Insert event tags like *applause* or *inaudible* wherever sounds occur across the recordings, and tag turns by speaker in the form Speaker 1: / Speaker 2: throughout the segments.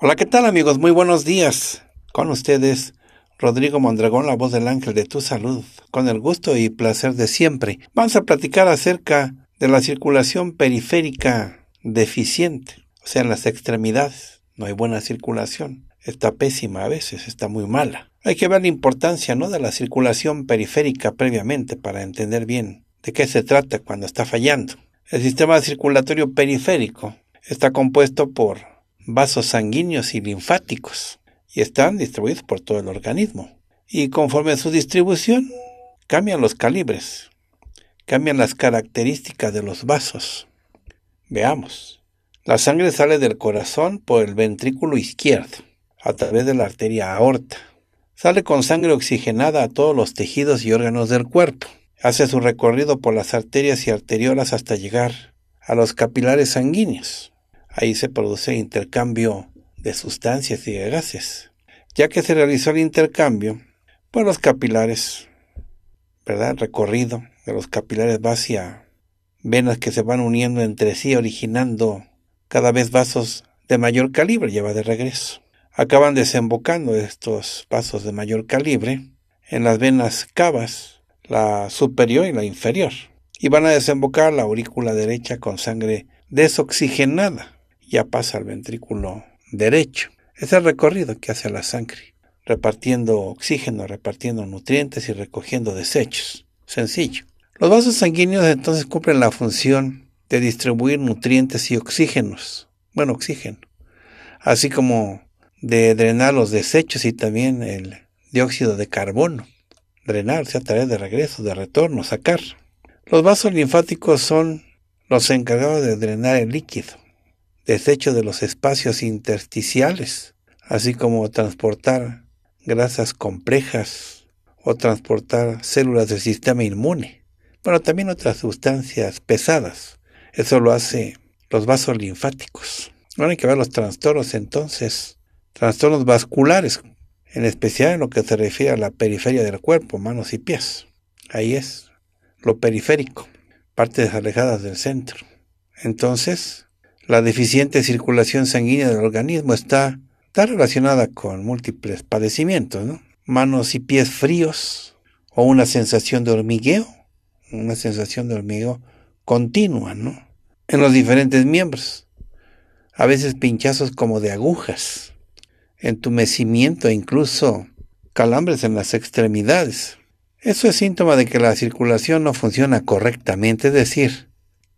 Speaker 1: Hola, ¿qué tal amigos? Muy buenos días. Con ustedes, Rodrigo Mondragón, la voz del ángel de tu salud. Con el gusto y placer de siempre, vamos a platicar acerca de la circulación periférica deficiente, o sea, en las extremidades. No hay buena circulación. Está pésima a veces, está muy mala. Hay que ver la importancia ¿no? de la circulación periférica previamente para entender bien de qué se trata cuando está fallando. El sistema circulatorio periférico está compuesto por vasos sanguíneos y linfáticos y están distribuidos por todo el organismo. Y conforme a su distribución, cambian los calibres, cambian las características de los vasos. Veamos. La sangre sale del corazón por el ventrículo izquierdo, a través de la arteria aorta. Sale con sangre oxigenada a todos los tejidos y órganos del cuerpo. Hace su recorrido por las arterias y arteriolas hasta llegar a los capilares sanguíneos. Ahí se produce intercambio de sustancias y de gases. Ya que se realizó el intercambio, pues los capilares, ¿verdad? El recorrido de los capilares va hacia venas que se van uniendo entre sí, originando cada vez vasos de mayor calibre, lleva de regreso. Acaban desembocando estos vasos de mayor calibre en las venas cavas, la superior y la inferior, y van a desembocar la aurícula derecha con sangre desoxigenada ya pasa al ventrículo derecho. Es el recorrido que hace la sangre, repartiendo oxígeno, repartiendo nutrientes y recogiendo desechos. Sencillo. Los vasos sanguíneos entonces cumplen la función de distribuir nutrientes y oxígenos, bueno, oxígeno, así como de drenar los desechos y también el dióxido de carbono, drenar, a través de regreso, de retorno, sacar. Los vasos linfáticos son los encargados de drenar el líquido, desecho de los espacios intersticiales, así como transportar grasas complejas o transportar células del sistema inmune, pero también otras sustancias pesadas. Eso lo hacen los vasos linfáticos. Bueno, hay que ver los trastornos entonces, trastornos vasculares, en especial en lo que se refiere a la periferia del cuerpo, manos y pies. Ahí es, lo periférico, partes alejadas del centro. Entonces, la deficiente circulación sanguínea del organismo está, está relacionada con múltiples padecimientos, manos y pies fríos o una sensación de hormigueo, una sensación de hormigueo continua en los diferentes miembros, a veces pinchazos como de agujas, entumecimiento e incluso calambres en las extremidades. Eso es síntoma de que la circulación no funciona correctamente, es decir,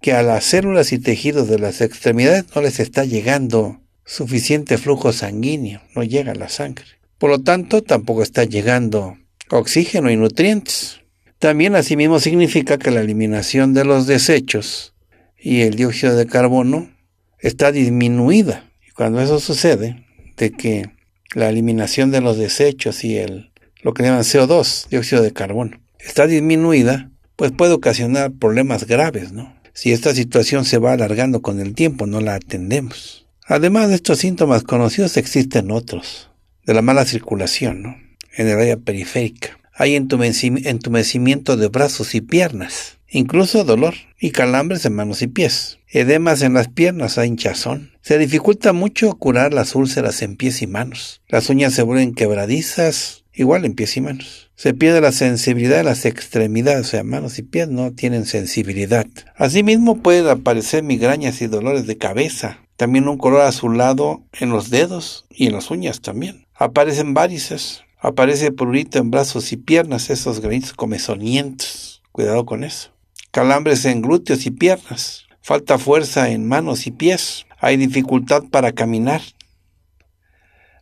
Speaker 1: que a las células y tejidos de las extremidades no les está llegando suficiente flujo sanguíneo, no llega la sangre. Por lo tanto, tampoco está llegando oxígeno y nutrientes. También asimismo significa que la eliminación de los desechos y el dióxido de carbono está disminuida. Y cuando eso sucede, de que la eliminación de los desechos y el, lo que llaman CO2, dióxido de carbono, está disminuida, pues puede ocasionar problemas graves, ¿no? si esta situación se va alargando con el tiempo, no la atendemos. Además de estos síntomas conocidos, existen otros, de la mala circulación, En el área periférica. Hay entumecimiento de brazos y piernas, incluso dolor y calambres en manos y pies. Edemas en las piernas, hay hinchazón. Se dificulta mucho curar las úlceras en pies y manos. Las uñas se vuelven quebradizas, igual en pies y manos se pierde la sensibilidad de las extremidades, o sea, manos y pies no tienen sensibilidad. Asimismo pueden aparecer migrañas y dolores de cabeza, también un color azulado en los dedos y en las uñas también. Aparecen varices, aparece prurito en brazos y piernas, esos granitos comezonientos, cuidado con eso. Calambres en glúteos y piernas, falta fuerza en manos y pies, hay dificultad para caminar.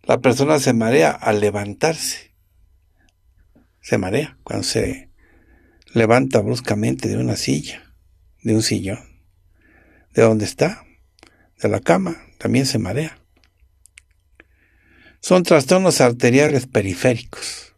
Speaker 1: La persona se marea al levantarse se marea, cuando se levanta bruscamente de una silla, de un sillón, de donde está, de la cama, también se marea. Son trastornos arteriales periféricos,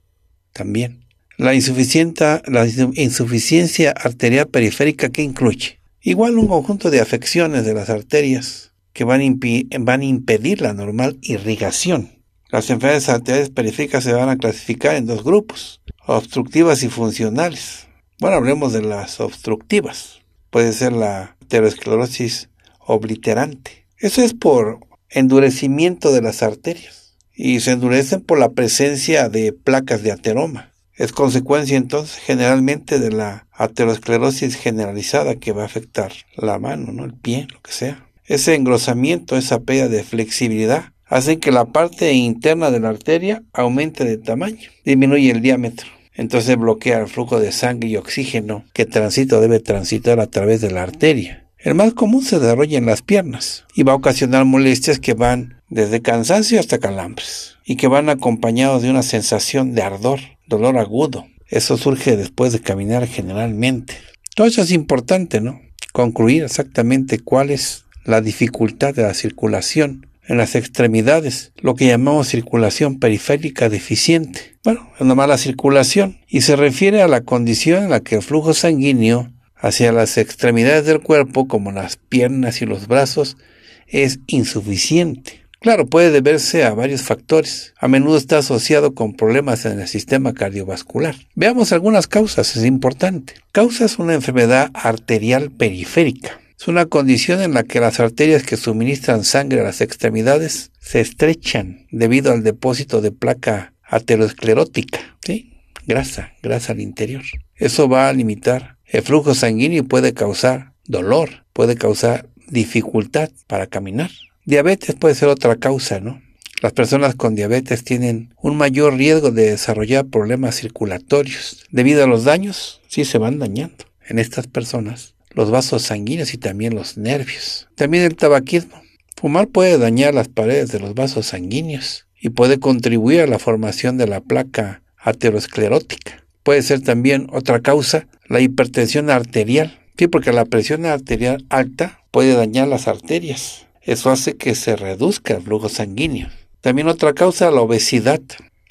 Speaker 1: también. La, insuficiencia, la insuficiencia arterial periférica que incluye igual un conjunto de afecciones de las arterias que van, van a impedir la normal irrigación. Las enfermedades arteriales periféricas se van a clasificar en dos grupos, obstructivas y funcionales. Bueno, hablemos de las obstructivas. Puede ser la aterosclerosis obliterante. Eso es por endurecimiento de las arterias y se endurecen por la presencia de placas de ateroma. Es consecuencia entonces generalmente de la aterosclerosis generalizada que va a afectar la mano, ¿no? el pie, lo que sea. Ese engrosamiento, esa pérdida de flexibilidad hacen que la parte interna de la arteria aumente de tamaño, disminuye el diámetro. Entonces bloquea el flujo de sangre y oxígeno que transito debe transitar a través de la arteria. El más común se desarrolla en las piernas y va a ocasionar molestias que van desde cansancio hasta calambres y que van acompañados de una sensación de ardor, dolor agudo. Eso surge después de caminar generalmente. Todo eso es importante, ¿no? Concluir exactamente cuál es la dificultad de la circulación en las extremidades, lo que llamamos circulación periférica deficiente. Bueno, es una mala circulación y se refiere a la condición en la que el flujo sanguíneo hacia las extremidades del cuerpo, como las piernas y los brazos, es insuficiente. Claro, puede deberse a varios factores. A menudo está asociado con problemas en el sistema cardiovascular. Veamos algunas causas, es importante. Causas una enfermedad arterial periférica. Es una condición en la que las arterias que suministran sangre a las extremidades se estrechan debido al depósito de placa aterosclerótica, ¿sí? grasa, grasa al interior. Eso va a limitar el flujo sanguíneo y puede causar dolor, puede causar dificultad para caminar. Diabetes puede ser otra causa, ¿no? Las personas con diabetes tienen un mayor riesgo de desarrollar problemas circulatorios. Debido a los daños, sí se van dañando en estas personas los vasos sanguíneos y también los nervios. También el tabaquismo. Fumar puede dañar las paredes de los vasos sanguíneos y puede contribuir a la formación de la placa aterosclerótica. Puede ser también otra causa la hipertensión arterial. Sí, porque la presión arterial alta puede dañar las arterias. Eso hace que se reduzca el flujo sanguíneo. También otra causa, la obesidad.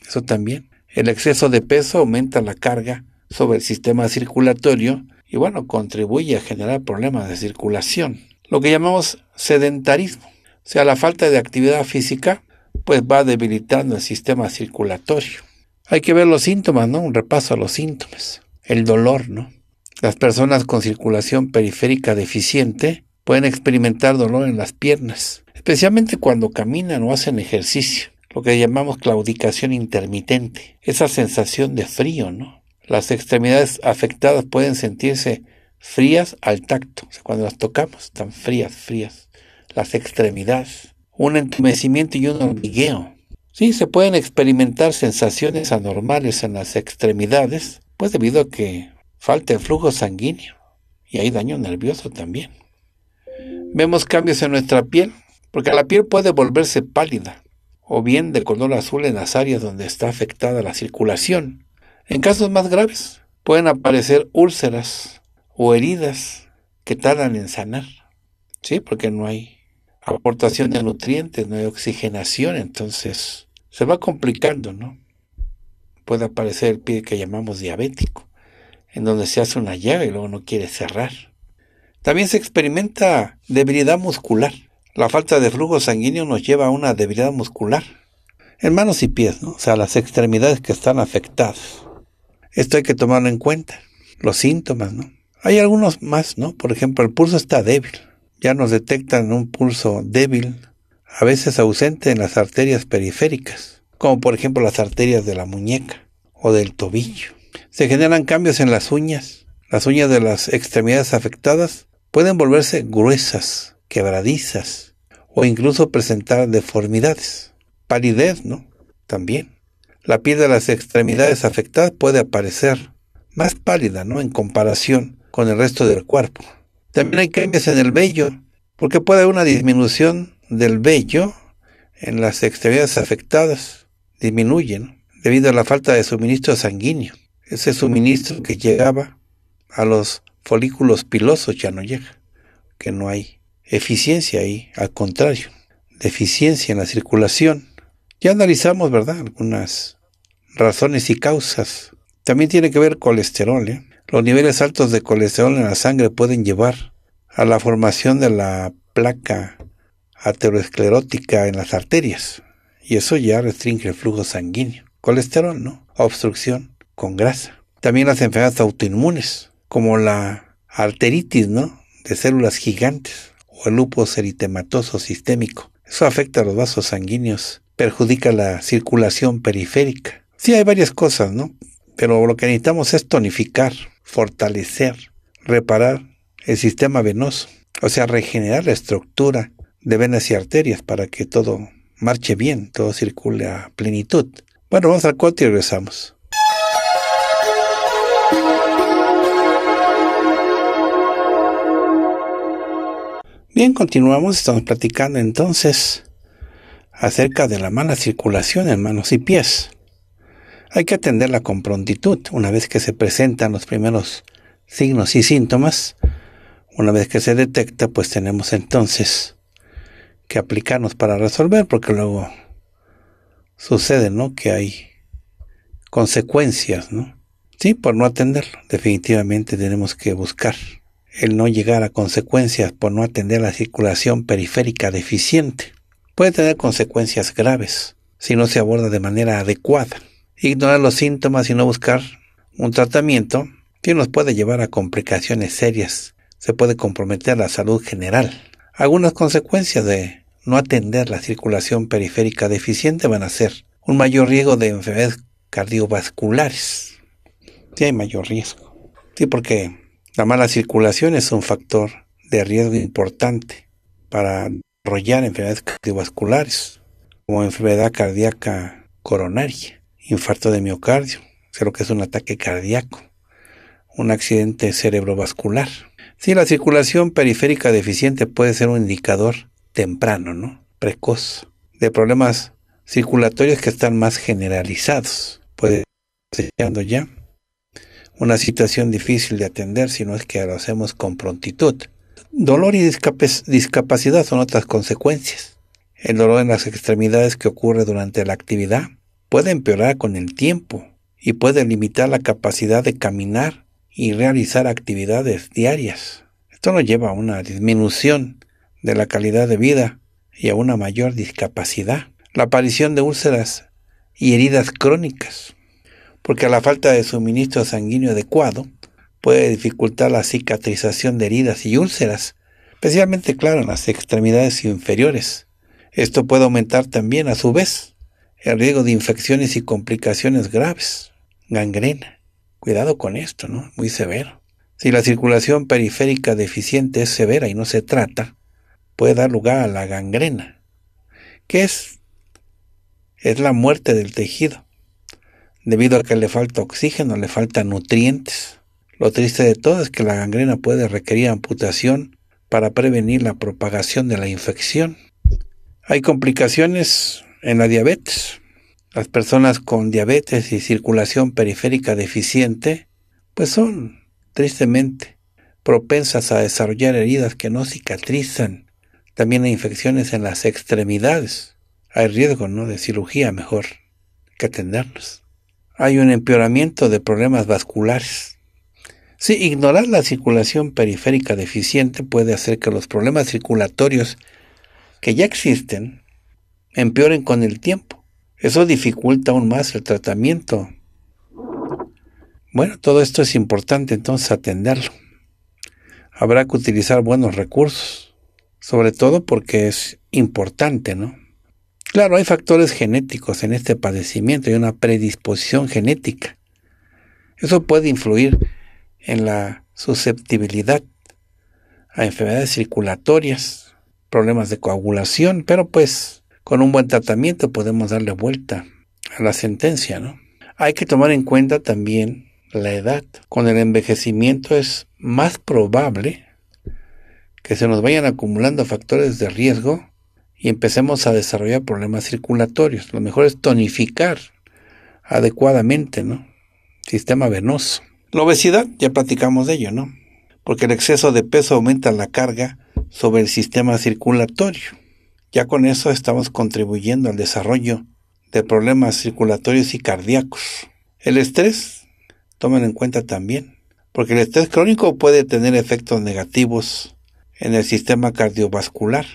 Speaker 1: Eso también. El exceso de peso aumenta la carga sobre el sistema circulatorio y bueno, contribuye a generar problemas de circulación. Lo que llamamos sedentarismo, o sea, la falta de actividad física, pues va debilitando el sistema circulatorio. Hay que ver los síntomas, ¿no? Un repaso a los síntomas. El dolor, ¿no? Las personas con circulación periférica deficiente pueden experimentar dolor en las piernas, especialmente cuando caminan o hacen ejercicio, lo que llamamos claudicación intermitente, esa sensación de frío, ¿no? Las extremidades afectadas pueden sentirse frías al tacto, cuando las tocamos, están frías, frías. Las extremidades, un entumecimiento y un hormigueo. Sí, se pueden experimentar sensaciones anormales en las extremidades, pues debido a que falta el flujo sanguíneo y hay daño nervioso también. Vemos cambios en nuestra piel, porque la piel puede volverse pálida o bien de color azul en las áreas donde está afectada la circulación, en casos más graves pueden aparecer úlceras o heridas que tardan en sanar, ¿sí? Porque no hay aportación de nutrientes, no hay oxigenación, entonces se va complicando, ¿no? Puede aparecer el pie que llamamos diabético, en donde se hace una llave y luego no quiere cerrar. También se experimenta debilidad muscular. La falta de flujo sanguíneo nos lleva a una debilidad muscular en manos y pies, ¿no? o sea, las extremidades que están afectadas. Esto hay que tomarlo en cuenta. Los síntomas, ¿no? Hay algunos más, ¿no? Por ejemplo, el pulso está débil. Ya nos detectan un pulso débil, a veces ausente en las arterias periféricas, como por ejemplo las arterias de la muñeca o del tobillo. Se generan cambios en las uñas. Las uñas de las extremidades afectadas pueden volverse gruesas, quebradizas o incluso presentar deformidades. Palidez, ¿no? También. La piel de las extremidades afectadas puede aparecer más pálida, ¿no? En comparación con el resto del cuerpo. También hay cambios en el vello, porque puede haber una disminución del vello en las extremidades afectadas. Disminuyen debido a la falta de suministro sanguíneo. Ese suministro que llegaba a los folículos pilosos ya no llega, que no hay eficiencia ahí, al contrario, deficiencia en la circulación ya analizamos, ¿verdad?, algunas razones y causas. También tiene que ver colesterol. ¿eh? Los niveles altos de colesterol en la sangre pueden llevar a la formación de la placa ateroesclerótica en las arterias. Y eso ya restringe el flujo sanguíneo. Colesterol, ¿no? Obstrucción con grasa. También las enfermedades autoinmunes, como la arteritis, ¿no? De células gigantes o el lupus eritematoso sistémico. Eso afecta a los vasos sanguíneos perjudica la circulación periférica. Sí, hay varias cosas, ¿no? Pero lo que necesitamos es tonificar, fortalecer, reparar el sistema venoso, o sea, regenerar la estructura de venas y arterias para que todo marche bien, todo circule a plenitud. Bueno, vamos al corte y regresamos. Bien, continuamos, estamos platicando entonces acerca de la mala circulación en manos y pies. Hay que atenderla con prontitud una vez que se presentan los primeros signos y síntomas. Una vez que se detecta, pues tenemos entonces que aplicarnos para resolver, porque luego sucede, ¿no? Que hay consecuencias, ¿no? Sí, por no atenderlo. Definitivamente tenemos que buscar el no llegar a consecuencias por no atender la circulación periférica deficiente puede tener consecuencias graves si no se aborda de manera adecuada. Ignorar los síntomas y no buscar un tratamiento que nos puede llevar a complicaciones serias. Se puede comprometer la salud general. Algunas consecuencias de no atender la circulación periférica deficiente van a ser un mayor riesgo de enfermedades cardiovasculares. Sí hay mayor riesgo. Sí, porque la mala circulación es un factor de riesgo importante para enfermedades cardiovasculares, como enfermedad cardíaca coronaria, infarto de miocardio, creo lo que es un ataque cardíaco, un accidente cerebrovascular. Si la circulación periférica deficiente puede ser un indicador temprano, ¿no? Precoz, de problemas circulatorios que están más generalizados. Puede ser ya una situación difícil de atender si no es que lo hacemos con prontitud. Dolor y discapacidad son otras consecuencias. El dolor en las extremidades que ocurre durante la actividad puede empeorar con el tiempo y puede limitar la capacidad de caminar y realizar actividades diarias. Esto nos lleva a una disminución de la calidad de vida y a una mayor discapacidad. La aparición de úlceras y heridas crónicas, porque a la falta de suministro sanguíneo adecuado, puede dificultar la cicatrización de heridas y úlceras, especialmente claro en las extremidades inferiores. Esto puede aumentar también, a su vez, el riesgo de infecciones y complicaciones graves, gangrena. Cuidado con esto, ¿no? Muy severo. Si la circulación periférica deficiente es severa y no se trata, puede dar lugar a la gangrena, que es, es la muerte del tejido, debido a que le falta oxígeno, le faltan nutrientes. Lo triste de todo es que la gangrena puede requerir amputación para prevenir la propagación de la infección. Hay complicaciones en la diabetes. Las personas con diabetes y circulación periférica deficiente, pues son, tristemente, propensas a desarrollar heridas que no cicatrizan. También hay infecciones en las extremidades. Hay riesgo, ¿no?, de cirugía mejor que atenderlos. Hay un empeoramiento de problemas vasculares si ignorar la circulación periférica deficiente puede hacer que los problemas circulatorios que ya existen empeoren con el tiempo. Eso dificulta aún más el tratamiento. Bueno, todo esto es importante entonces atenderlo. Habrá que utilizar buenos recursos, sobre todo porque es importante, ¿no? Claro, hay factores genéticos en este padecimiento y una predisposición genética. Eso puede influir en la susceptibilidad a enfermedades circulatorias, problemas de coagulación, pero pues con un buen tratamiento podemos darle vuelta a la sentencia, ¿no? Hay que tomar en cuenta también la edad. Con el envejecimiento es más probable que se nos vayan acumulando factores de riesgo y empecemos a desarrollar problemas circulatorios. Lo mejor es tonificar adecuadamente, ¿no? Sistema venoso. La obesidad, ya platicamos de ello, ¿no? Porque el exceso de peso aumenta la carga sobre el sistema circulatorio. Ya con eso estamos contribuyendo al desarrollo de problemas circulatorios y cardíacos. El estrés, tomen en cuenta también, porque el estrés crónico puede tener efectos negativos en el sistema cardiovascular.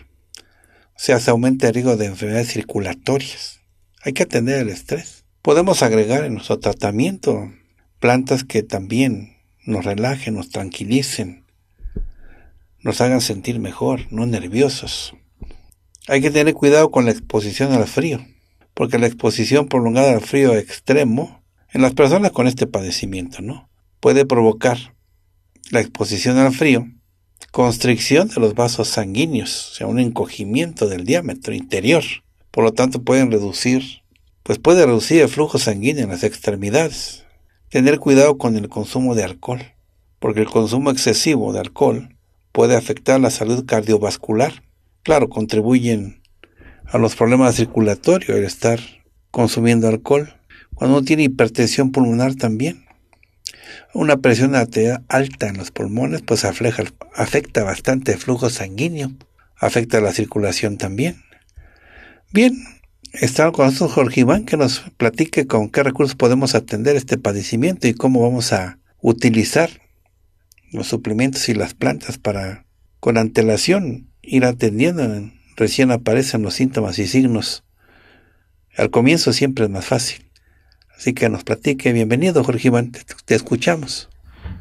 Speaker 1: O sea, se aumenta el riesgo de enfermedades circulatorias. Hay que atender el estrés. Podemos agregar en nuestro tratamiento plantas que también nos relajen, nos tranquilicen, nos hagan sentir mejor, no nerviosos. Hay que tener cuidado con la exposición al frío, porque la exposición prolongada al frío extremo en las personas con este padecimiento, ¿no? Puede provocar la exposición al frío, constricción de los vasos sanguíneos, o sea, un encogimiento del diámetro interior. Por lo tanto, pueden reducir, pues puede reducir el flujo sanguíneo en las extremidades, Tener cuidado con el consumo de alcohol, porque el consumo excesivo de alcohol puede afectar la salud cardiovascular. Claro, contribuyen a los problemas circulatorios el estar consumiendo alcohol. Cuando uno tiene hipertensión pulmonar también, una presión arterial alta en los pulmones, pues afecta bastante el flujo sanguíneo, afecta la circulación también. Bien, Está con nosotros Jorge Iván que nos platique con qué recursos podemos atender este padecimiento y cómo vamos a utilizar los suplementos y las plantas para con antelación ir atendiendo. Recién aparecen los síntomas y signos. Al comienzo siempre es más fácil. Así que nos platique. Bienvenido Jorge Iván, te escuchamos.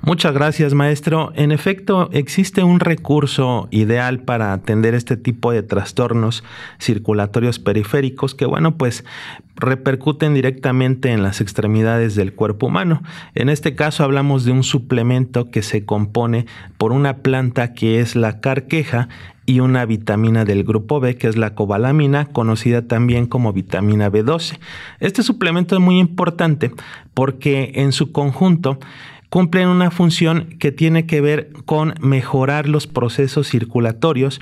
Speaker 2: Muchas gracias, maestro. En efecto, existe un recurso ideal para atender este tipo de trastornos circulatorios periféricos que, bueno, pues repercuten directamente en las extremidades del cuerpo humano. En este caso hablamos de un suplemento que se compone por una planta que es la carqueja y una vitamina del grupo B, que es la cobalamina, conocida también como vitamina B12. Este suplemento es muy importante porque en su conjunto cumplen una función que tiene que ver con mejorar los procesos circulatorios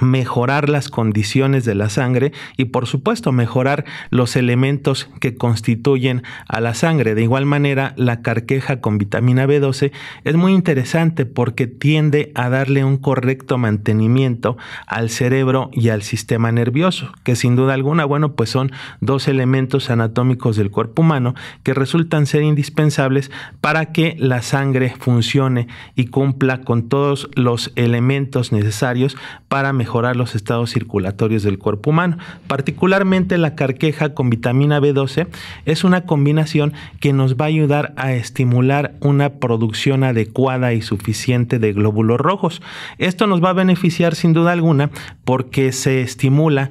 Speaker 2: mejorar las condiciones de la sangre y por supuesto mejorar los elementos que constituyen a la sangre. De igual manera, la carqueja con vitamina B12 es muy interesante porque tiende a darle un correcto mantenimiento al cerebro y al sistema nervioso, que sin duda alguna, bueno, pues son dos elementos anatómicos del cuerpo humano que resultan ser indispensables para que la sangre funcione y cumpla con todos los elementos necesarios para mejorar mejorar los estados circulatorios del cuerpo humano. Particularmente la carqueja con vitamina B12 es una combinación que nos va a ayudar a estimular una producción adecuada y suficiente de glóbulos rojos. Esto nos va a beneficiar sin duda alguna porque se estimula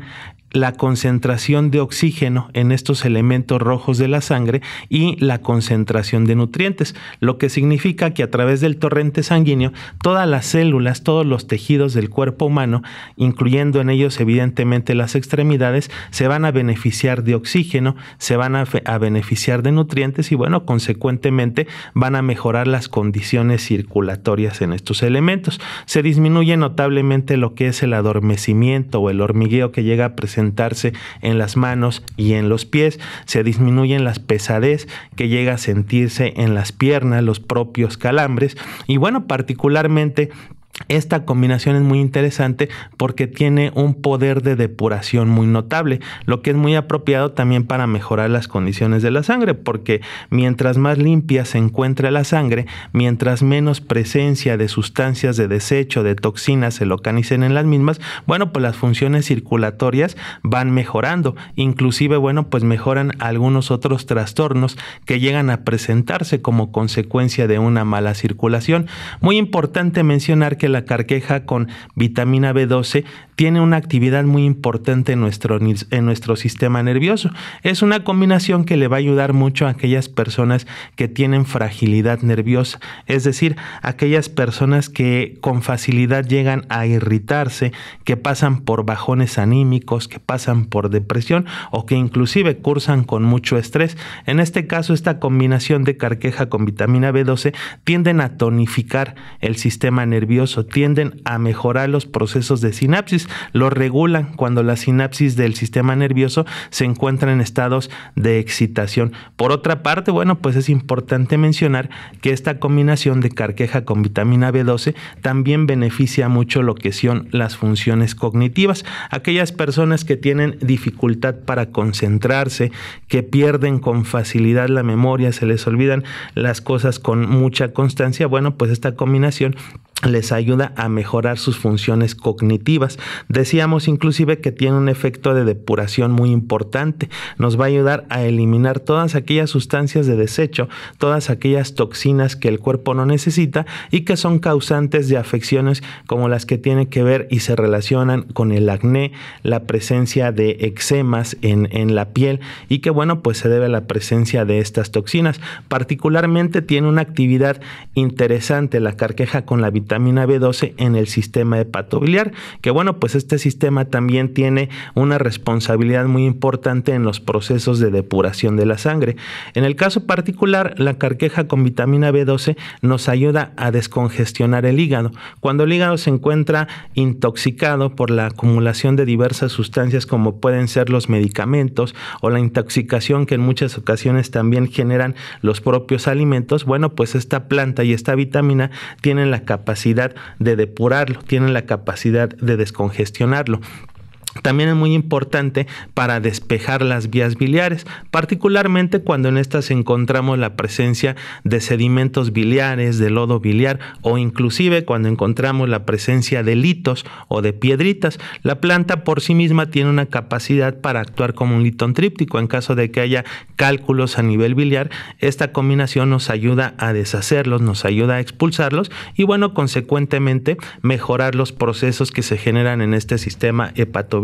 Speaker 2: la concentración de oxígeno en estos elementos rojos de la sangre y la concentración de nutrientes, lo que significa que a través del torrente sanguíneo todas las células, todos los tejidos del cuerpo humano, incluyendo en ellos evidentemente las extremidades, se van a beneficiar de oxígeno, se van a, beneficiar de nutrientes y bueno, consecuentemente van a mejorar las condiciones circulatorias en estos elementos. Se disminuye notablemente lo que es el adormecimiento o el hormigueo que llega a en las manos y en los pies, se disminuyen las pesadez que llega a sentirse en las piernas, los propios calambres y bueno, particularmente esta combinación es muy interesante porque tiene un poder de depuración muy notable, lo que es muy apropiado también para mejorar las condiciones de la sangre, porque mientras más limpia se encuentra la sangre, mientras menos presencia de sustancias de desecho, de toxinas se localicen en las mismas, bueno, pues las funciones circulatorias van mejorando, inclusive, bueno, pues mejoran algunos otros trastornos que llegan a presentarse como consecuencia de una mala circulación. Muy importante mencionar que que la carqueja con vitamina B12 tiene una actividad muy importante en nuestro, en nuestro sistema nervioso. Es una combinación que le va a ayudar mucho a aquellas personas que tienen fragilidad nerviosa, es decir, aquellas personas que con facilidad llegan a irritarse, que pasan por bajones anímicos, que pasan por depresión o que inclusive cursan con mucho estrés. En este caso, esta combinación de carqueja con vitamina B12 tienden a tonificar el sistema nervioso, tienden a mejorar los procesos de sinapsis lo regulan cuando la sinapsis del sistema nervioso se encuentra en estados de excitación. Por otra parte, bueno, pues es importante mencionar que esta combinación de carqueja con vitamina B12 también beneficia mucho lo que son las funciones cognitivas. Aquellas personas que tienen dificultad para concentrarse, que pierden con facilidad la memoria, se les olvidan las cosas con mucha constancia, bueno, pues esta combinación les ayuda a mejorar sus funciones cognitivas. Decíamos inclusive que tiene un efecto de depuración muy importante. Nos va a ayudar a eliminar todas aquellas sustancias de desecho, todas aquellas toxinas que el cuerpo no necesita y que son causantes de afecciones como las que tienen que ver y se relacionan con el acné, la presencia de eczemas en, en la piel y que bueno, pues se debe a la presencia de estas toxinas. Particularmente tiene una actividad interesante la carqueja con la vitamina vitamina B12 en el sistema hepatobiliar, que bueno, pues este sistema también tiene una responsabilidad muy importante en los procesos de depuración de la sangre. En el caso particular, la carqueja con vitamina B12 nos ayuda a descongestionar el hígado. Cuando el hígado se encuentra intoxicado por la acumulación de diversas sustancias como pueden ser los medicamentos o la intoxicación que en muchas ocasiones también generan los propios alimentos, bueno, pues esta planta y esta vitamina tienen la capacidad de depurarlo, tienen la capacidad de descongestionarlo. También es muy importante para despejar las vías biliares, particularmente cuando en estas encontramos la presencia de sedimentos biliares, de lodo biliar o inclusive cuando encontramos la presencia de litos o de piedritas. La planta por sí misma tiene una capacidad para actuar como un litón tríptico. En caso de que haya cálculos a nivel biliar, esta combinación nos ayuda a deshacerlos, nos ayuda a expulsarlos y bueno, consecuentemente mejorar los procesos que se generan en este sistema hepatobiliar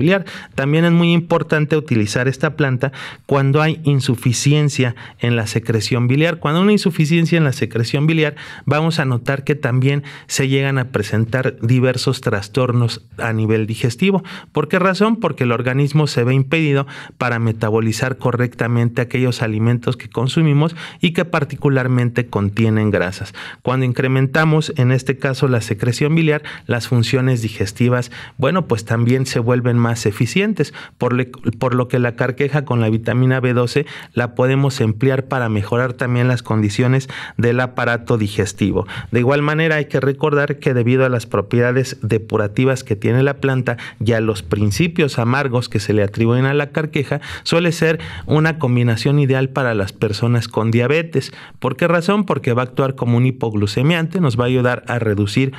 Speaker 2: también es muy importante utilizar esta planta cuando hay insuficiencia en la secreción biliar. Cuando hay una insuficiencia en la secreción biliar, vamos a notar que también se llegan a presentar diversos trastornos a nivel digestivo. ¿Por qué razón? Porque el organismo se ve impedido para metabolizar correctamente aquellos alimentos que consumimos y que particularmente contienen grasas. Cuando incrementamos en este caso la secreción biliar, las funciones digestivas, bueno, pues también se vuelven más eficientes, por, por lo que la carqueja con la vitamina B12 la podemos emplear para mejorar también las condiciones del aparato digestivo. De igual manera hay que recordar que debido a las propiedades depurativas que tiene la planta y a los principios amargos que se le atribuyen a la carqueja, suele ser una combinación ideal para las personas con diabetes. ¿Por qué razón? Porque va a actuar como un hipoglucemiante, nos va a ayudar a reducir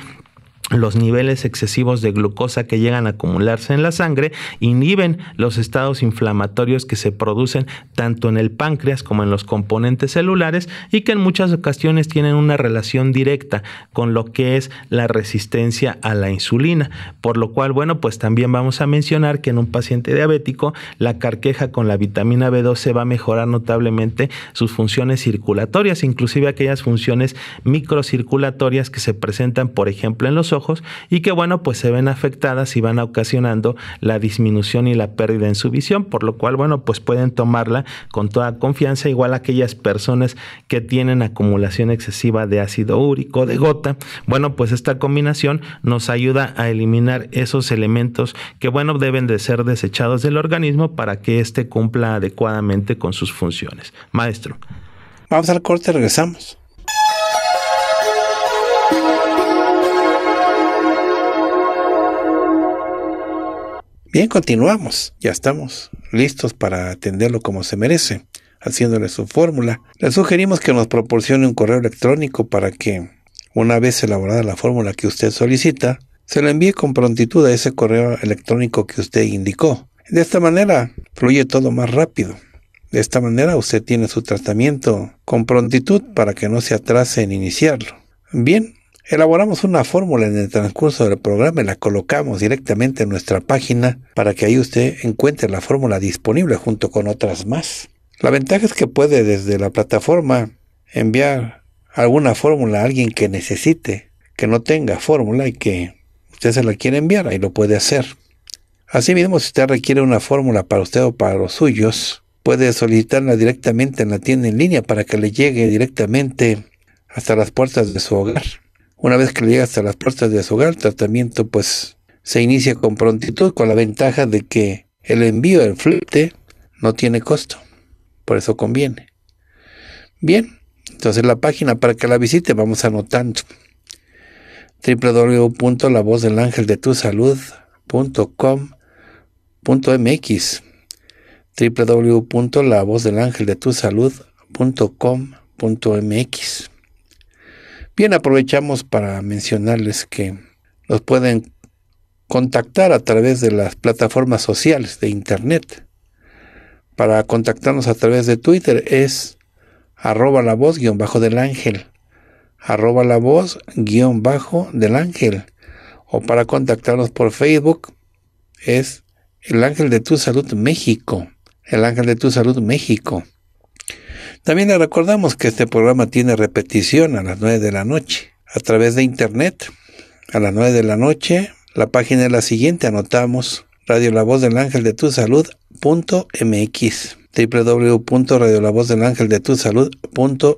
Speaker 2: los niveles excesivos de glucosa que llegan a acumularse en la sangre inhiben los estados inflamatorios que se producen tanto en el páncreas como en los componentes celulares y que en muchas ocasiones tienen una relación directa con lo que es la resistencia a la insulina. Por lo cual, bueno, pues también vamos a mencionar que en un paciente diabético la carqueja con la vitamina B12 va a mejorar notablemente sus funciones circulatorias, inclusive aquellas funciones microcirculatorias que se presentan, por ejemplo, en los ojos y que bueno, pues se ven afectadas y van ocasionando la disminución y la pérdida en su visión, por lo cual bueno, pues pueden tomarla con toda confianza, igual aquellas personas que tienen acumulación excesiva de ácido úrico, de gota, bueno, pues esta combinación nos ayuda a eliminar esos elementos que bueno, deben de ser desechados del organismo para que éste cumpla adecuadamente con sus funciones. Maestro. Vamos al corte, regresamos.
Speaker 1: Bien, continuamos. Ya estamos listos para atenderlo como se merece, haciéndole su fórmula. Le sugerimos que nos proporcione un correo electrónico para que, una vez elaborada la fórmula que usted solicita, se le envíe con prontitud a ese correo electrónico que usted indicó. De esta manera fluye todo más rápido. De esta manera usted tiene su tratamiento con prontitud para que no se atrase en iniciarlo. Bien, Elaboramos una fórmula en el transcurso del programa y la colocamos directamente en nuestra página para que ahí usted encuentre la fórmula disponible junto con otras más. La ventaja es que puede desde la plataforma enviar alguna fórmula a alguien que necesite, que no tenga fórmula y que usted se la quiere enviar, ahí lo puede hacer. Asimismo, si usted requiere una fórmula para usted o para los suyos, puede solicitarla directamente en la tienda en línea para que le llegue directamente hasta las puertas de su hogar. Una vez que llega hasta las puertas de su hogar, el tratamiento pues se inicia con prontitud con la ventaja de que el envío en flete no tiene costo. Por eso conviene. Bien, entonces la página para que la visite vamos anotando www.lavozdelangeldetusalud.com.mx www.lavozdelangeldetusalud.com.mx Bien, aprovechamos para mencionarles que los pueden contactar a través de las plataformas sociales de Internet. Para contactarnos a través de Twitter es arroba la voz guión bajo del ángel, arroba la voz guión bajo del ángel. O para contactarnos por Facebook es el ángel de tu salud México, el ángel de tu salud México. También le recordamos que este programa tiene repetición a las 9 de la noche a través de internet. A las 9 de la noche, la página es la siguiente, anotamos Radio La Voz del Ángel de Tu Salud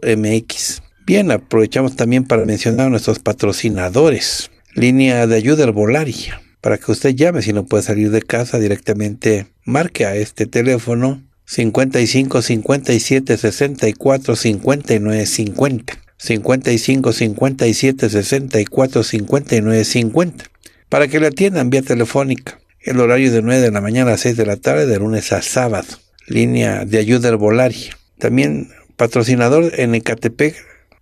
Speaker 1: MX Bien, aprovechamos también para mencionar a nuestros patrocinadores. Línea de ayuda al volaria Para que usted llame si no puede salir de casa directamente, marque a este teléfono 55 57 64 59 50. 55 57 64 59 50. Para que le atiendan vía telefónica. El horario de 9 de la mañana a 6 de la tarde, de lunes a sábado. Línea de ayuda herbolaria. También patrocinador en Ecatepec,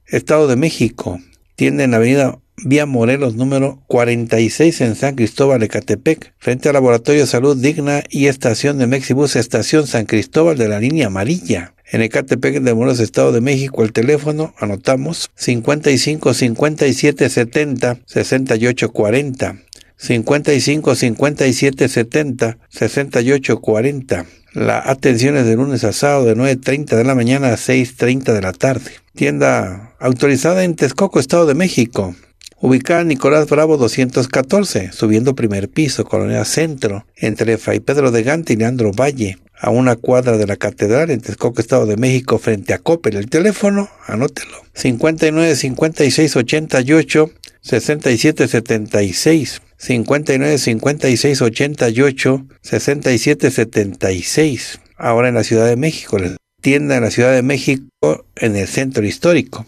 Speaker 1: Estado de México. Tiende en la avenida vía Morelos número 46 en San Cristóbal, Ecatepec, frente al Laboratorio Salud Digna y estación de Mexibus, estación San Cristóbal de la línea amarilla. En Ecatepec de Morelos, Estado de México, el teléfono, anotamos, 55 57 70 68 40. 55 57 70 68 40. La atención es de lunes a sábado de 9.30 de la mañana a 6.30 de la tarde. Tienda autorizada en Texcoco, Estado de México ubicada en Nicolás Bravo 214, subiendo primer piso, Colonia Centro, entre Fray Pedro de Gante y Leandro Valle, a una cuadra de la Catedral en Texcoco, Estado de México, frente a Coppel. El teléfono, anótelo, 59 56 88 67 76. 59 56 88 67 76. Ahora en la Ciudad de México, la tienda en la Ciudad de México en el centro histórico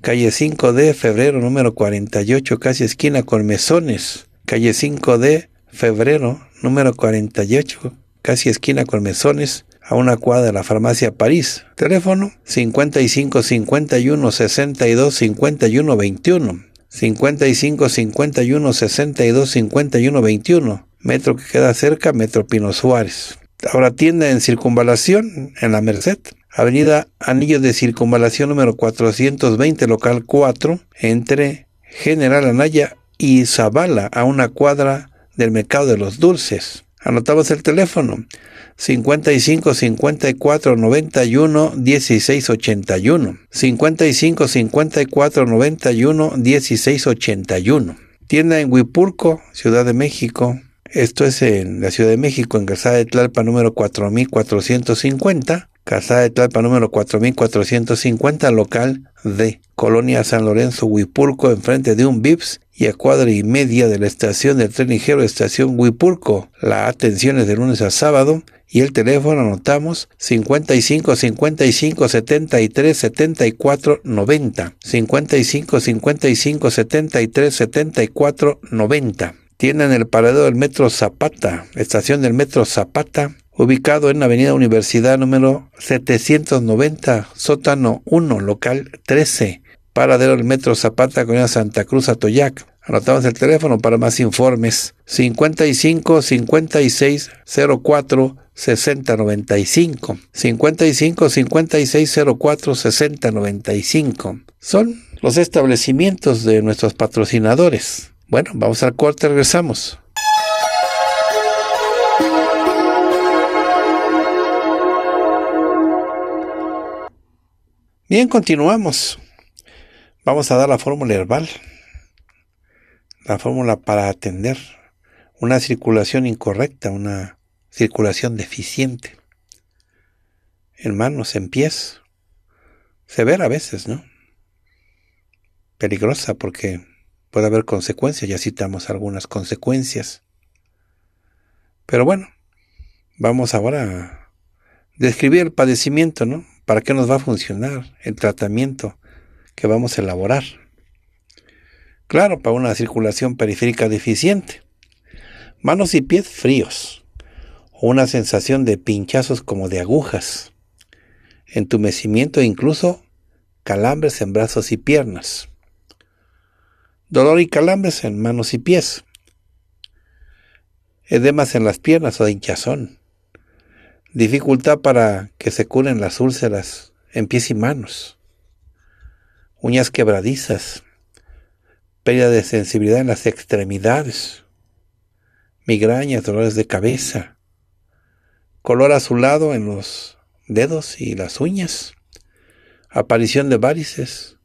Speaker 1: calle 5 de febrero número 48, casi esquina con mesones. Calle 5 de febrero número 48, casi esquina con mesones a una cuadra de la farmacia París. Teléfono 55 51 62 51 21. 55 51 62 51 21. Metro que queda cerca, Metro Pino Suárez. Ahora tienda en circunvalación en la Merced. Avenida Anillo de Circunvalación número 420, local 4, entre General Anaya y Zabala, a una cuadra del Mercado de los Dulces. Anotamos el teléfono 55 54 91 16 81. 55 54 91 16 81. Tienda en Huipurco, Ciudad de México. Esto es en la Ciudad de México, en Calzada de Tlalpa número 4450. Casada de Tlalpan, número 4450, local de Colonia San Lorenzo, Huipurco, enfrente de un VIPS y a cuadra y media de la estación del tren ligero, estación Huipurco. La atención es de lunes a sábado y el teléfono anotamos 55 55 73 74 90. 55 55 73 74 90. Tienen el paradero del metro Zapata, estación del metro Zapata, ubicado en Avenida Universidad número 790, sótano 1, local 13, paradero del Metro Zapata, la Santa Cruz, Atoyac. Anotamos el teléfono para más informes. 55 56 04 6095. 55 56 04 60 95. Son los establecimientos de nuestros patrocinadores. Bueno, vamos al corte, regresamos. Bien, continuamos. Vamos a dar la fórmula herbal. La fórmula para atender una circulación incorrecta, una circulación deficiente. En manos, en pies. Severa a veces, ¿no? Peligrosa porque puede haber consecuencias, ya citamos algunas consecuencias. Pero bueno, vamos ahora a describir el padecimiento, ¿no? ¿Para qué nos va a funcionar el tratamiento que vamos a elaborar? Claro, para una circulación periférica deficiente. Manos y pies fríos. O una sensación de pinchazos como de agujas. Entumecimiento e incluso calambres en brazos y piernas. Dolor y calambres en manos y pies. Edemas en las piernas o hinchazón dificultad para que se curen las úlceras en pies y manos, uñas quebradizas, pérdida de sensibilidad en las extremidades, migrañas, dolores de cabeza, color azulado en los dedos y las uñas, aparición de varices,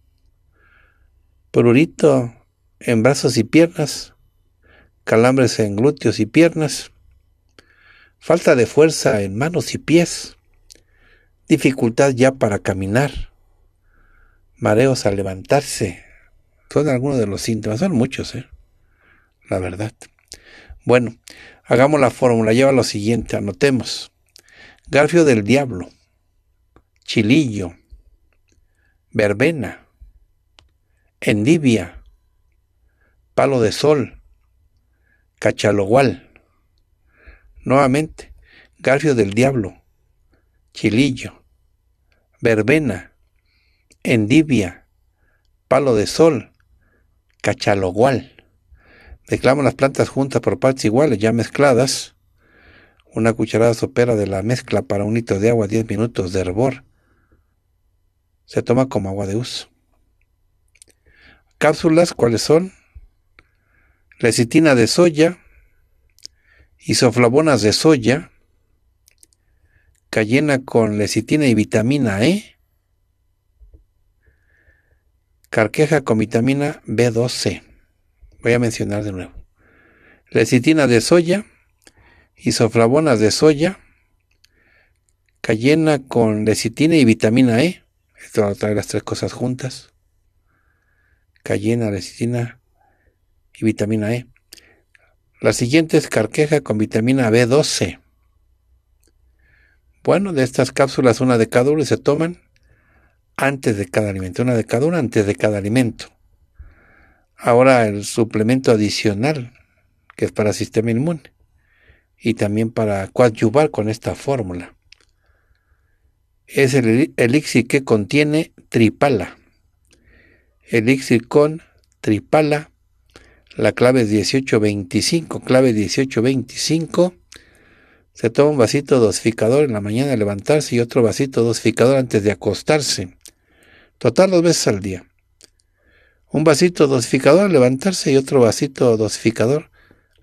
Speaker 1: prurito en brazos y piernas, calambres en glúteos y piernas, falta de fuerza en manos y pies, dificultad ya para caminar, mareos al levantarse. Son algunos de los síntomas, son muchos, ¿eh? la verdad. Bueno, hagamos la fórmula, lleva lo siguiente, anotemos. Garfio del diablo, chilillo, verbena, endivia, palo de sol, cachalogual nuevamente, Garfio del Diablo, Chilillo, Verbena, Endivia, Palo de Sol, Cachalogual. Mezclamos las plantas juntas por partes iguales, ya mezcladas. Una cucharada sopera de la mezcla para un litro de agua, 10 minutos de hervor. Se toma como agua de uso. Cápsulas, ¿cuáles son? Lecitina de soya, isoflavonas de soya, cayena con lecitina y vitamina E, carqueja con vitamina B12. Voy a mencionar de nuevo. Lecitina de soya, isoflavonas de soya, cayena con lecitina y vitamina E. Esto va a traer las tres cosas juntas. Cayena, lecitina y vitamina E. La siguiente es carqueja con vitamina B12. Bueno, de estas cápsulas una de cada una se toman antes de cada alimento, una de cada una antes de cada alimento. Ahora el suplemento adicional, que es para sistema inmune, y también para coadyuvar con esta fórmula, es el elixir que contiene tripala. Elixir con tripala la clave es 1825, clave 1825. Se toma un vasito dosificador en la mañana al levantarse y otro vasito dosificador antes de acostarse. Total dos veces al día. Un vasito dosificador al levantarse y otro vasito dosificador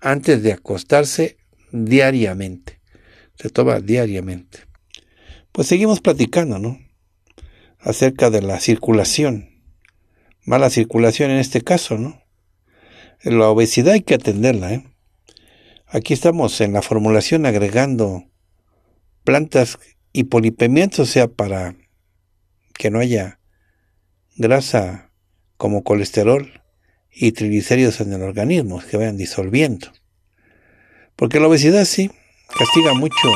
Speaker 1: antes de acostarse diariamente. Se toma diariamente. Pues seguimos platicando, ¿no? Acerca de la circulación. Mala circulación en este caso, ¿no? La obesidad hay que atenderla. ¿eh? Aquí estamos en la formulación agregando plantas y polipemientos, o sea, para que no haya grasa como colesterol y triglicéridos en el organismo, que vayan disolviendo. Porque la obesidad sí castiga mucho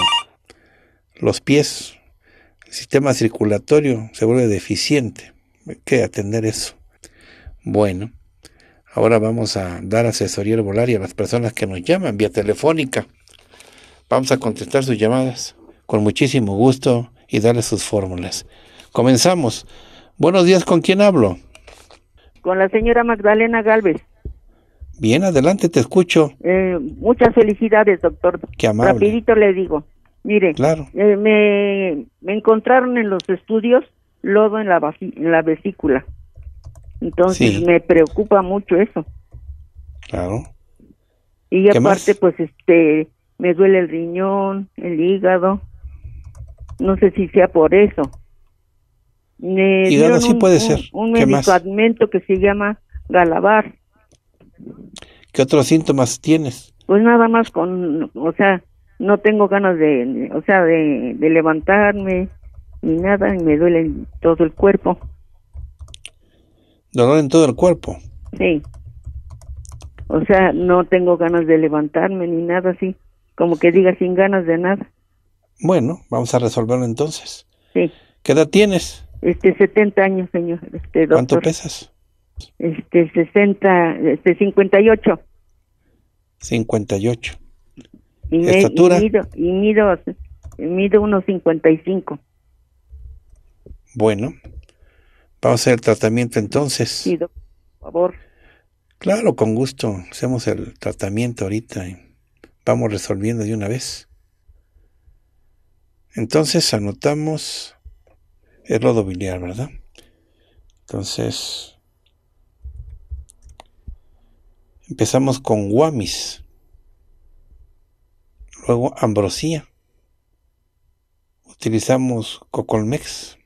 Speaker 1: los pies, el sistema circulatorio se vuelve deficiente. Hay que atender eso. Bueno. Ahora vamos a dar asesoría y a las personas que nos llaman vía telefónica. Vamos a contestar sus llamadas con muchísimo gusto y darles sus fórmulas. Comenzamos. Buenos días, ¿con quién hablo?
Speaker 3: Con la señora Magdalena Galvez.
Speaker 1: Bien, adelante, te escucho.
Speaker 3: Eh, muchas felicidades, doctor. Qué amable. Rapidito le digo. Mire, claro. Eh, me, encontraron en los estudios lodo en la vesícula. Entonces me preocupa mucho eso. Claro. Y aparte, pues este, me duele el riñón, el hígado. No sé si sea por eso. Me hígado sí un, puede ser. Un, medicamento que se llama Galabar.
Speaker 1: ¿Qué otros síntomas tienes?
Speaker 3: Pues nada más con, o sea, no tengo ganas de, o sea, de, de levantarme ni nada y me duele todo el cuerpo.
Speaker 1: Dolor en todo el cuerpo.
Speaker 3: Sí. O sea, no tengo ganas de levantarme ni nada así. Como que diga sin
Speaker 1: ganas de nada. Bueno, vamos a resolverlo entonces. Sí. ¿Qué edad tienes? Este, 70 años, señor. Este, doctor. ¿Cuánto pesas? Este, 60,
Speaker 3: este, 58.
Speaker 1: 58.
Speaker 3: Y ¿Estatura? Y mido, y mido, mido unos 55.
Speaker 1: Bueno, Vamos a hacer el tratamiento entonces. Sí, por favor. Claro, con gusto. Hacemos el tratamiento ahorita vamos resolviendo de una vez. Entonces anotamos el lodo biliar, ¿verdad? Entonces empezamos con Guamis, luego Ambrosía, utilizamos Cocolmex,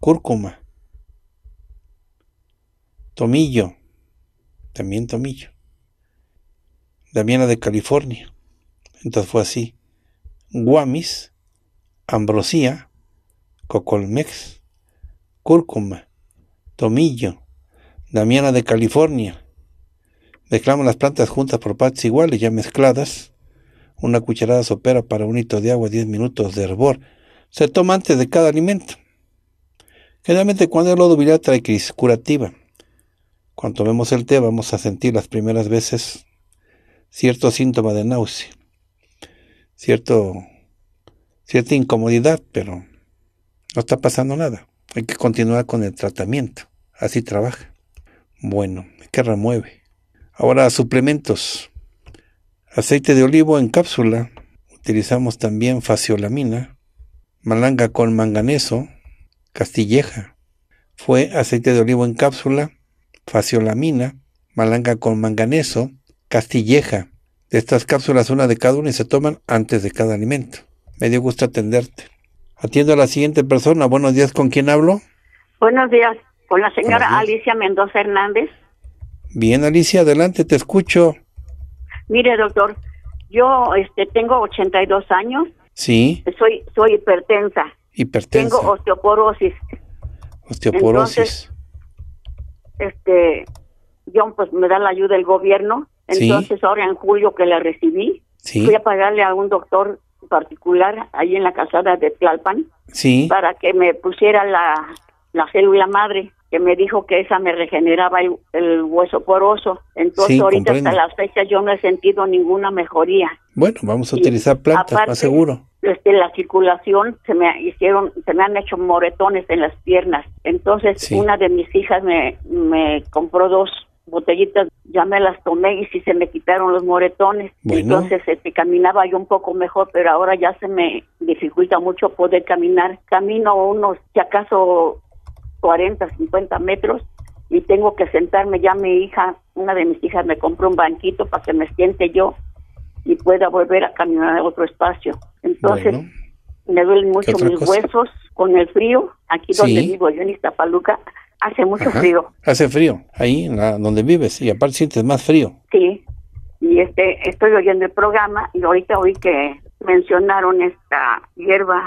Speaker 1: Cúrcuma, Tomillo, también Tomillo. Damiana de California. Entonces fue así. Guamis, ambrosía, cocolmex, cúrcuma, tomillo, damiana de California. Mezclamos las plantas juntas por partes iguales, ya mezcladas. Una cucharada sopera para un hito de agua, 10 minutos de hervor. Se toma antes de cada alimento. Generalmente cuando es lodo biliar curativa, cuando tomemos el té vamos a sentir las primeras veces cierto síntoma de náusea, cierto, cierta incomodidad, pero no está pasando nada. Hay que continuar con el tratamiento. Así trabaja. Bueno, que remueve. Ahora suplementos. Aceite de olivo en cápsula. Utilizamos también faciolamina, malanga con manganeso, castilleja. Fue aceite de olivo en cápsula faciolamina, malanga con manganeso, castilleja. De estas cápsulas, una de cada una y se toman antes de cada alimento. Me dio gusto atenderte. Atiendo a la siguiente persona. Buenos días, ¿con quién hablo?
Speaker 4: Buenos días, con la señora Alicia Mendoza Hernández.
Speaker 1: Bien, Alicia, adelante, te escucho.
Speaker 4: Mire, doctor, yo este, tengo 82 años. Sí. Soy, soy hipertensa.
Speaker 1: Hipertensa. Tengo
Speaker 4: osteoporosis.
Speaker 1: Osteoporosis
Speaker 4: este, yo pues me da la ayuda del gobierno, entonces ahora en julio que la recibí, fui a pagarle a un doctor particular ahí en la casada de Tlalpan para que me pusiera la, la célula madre que me dijo que esa me regeneraba el, hueso poroso. Entonces, ahorita hasta las fechas yo no he sentido ninguna mejoría.
Speaker 1: Bueno, vamos a utilizar plantas, más seguro
Speaker 4: este, la circulación se me hicieron, se me han hecho moretones en las piernas. Entonces una de mis hijas me, compró dos botellitas, ya me las tomé y sí se me quitaron los moretones. Entonces este, caminaba yo un poco mejor, pero ahora ya se me dificulta mucho poder caminar. Camino unos, si acaso, 40, 50 metros y tengo que sentarme. Ya mi hija, una de mis hijas me compró un banquito para que me siente yo y pueda volver a caminar a otro espacio. Entonces, me duelen mucho mis huesos con el frío. Aquí donde vivo yo en Iztapaluca, hace mucho frío.
Speaker 1: Hace frío, ahí donde vives, y aparte sientes más frío.
Speaker 4: Sí, y este, estoy oyendo el programa y ahorita oí que mencionaron esta hierba.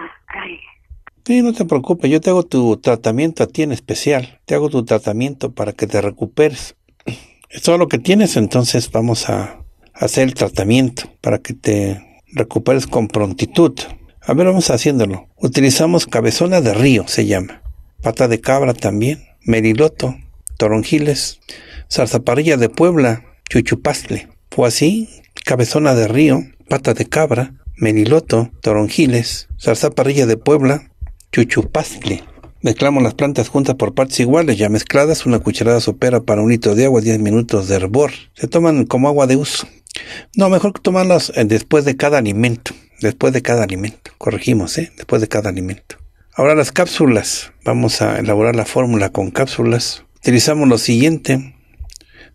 Speaker 1: Sí, no te preocupes, yo te hago tu tratamiento a ti en especial. Te hago tu tratamiento para que te recuperes. *clears throat* Es todo lo que tienes, entonces vamos a hacer el tratamiento para que te recuperes con prontitud. A ver, vamos haciéndolo. Utilizamos cabezona de río, se llama. Pata de cabra también. Meriloto. Toronjiles. Zarzaparrilla de Puebla. Chuchupastle. Fue así. Cabezona de río. Pata de cabra. Meriloto. Toronjiles. Zarzaparrilla de Puebla. Chuchupastle. Mezclamos las plantas juntas por partes iguales, ya mezcladas, una cucharada sopera para un litro de agua, 10 minutos de hervor. Se toman como agua de uso. No, mejor tomarlas eh, después de cada alimento. Después de cada alimento. Corregimos, ¿eh? Después de cada alimento. Ahora las cápsulas. Vamos a elaborar la fórmula con cápsulas. Utilizamos lo siguiente.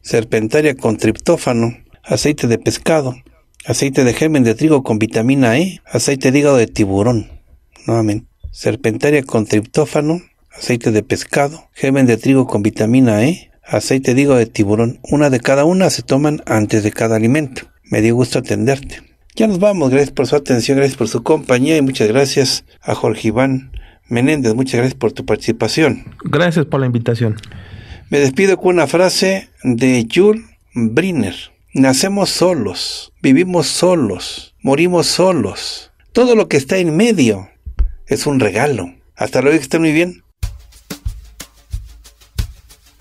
Speaker 1: Serpentaria con triptófano. Aceite de pescado. Aceite de germen de trigo con vitamina E. Aceite de hígado de tiburón. Nuevamente. Serpentaria con triptófano. Aceite de pescado. Germen de trigo con vitamina E aceite digo de tiburón, una de cada una se toman antes de cada alimento. Me dio gusto atenderte. Ya nos vamos, gracias por su atención, gracias por su compañía y muchas gracias a Jorge Iván Menéndez, muchas gracias por tu participación.
Speaker 2: Gracias por la invitación.
Speaker 1: Me despido con una frase de Jules Briner. Nacemos solos, vivimos solos, morimos solos. Todo lo que está en medio es un regalo. Hasta luego, que estén muy bien.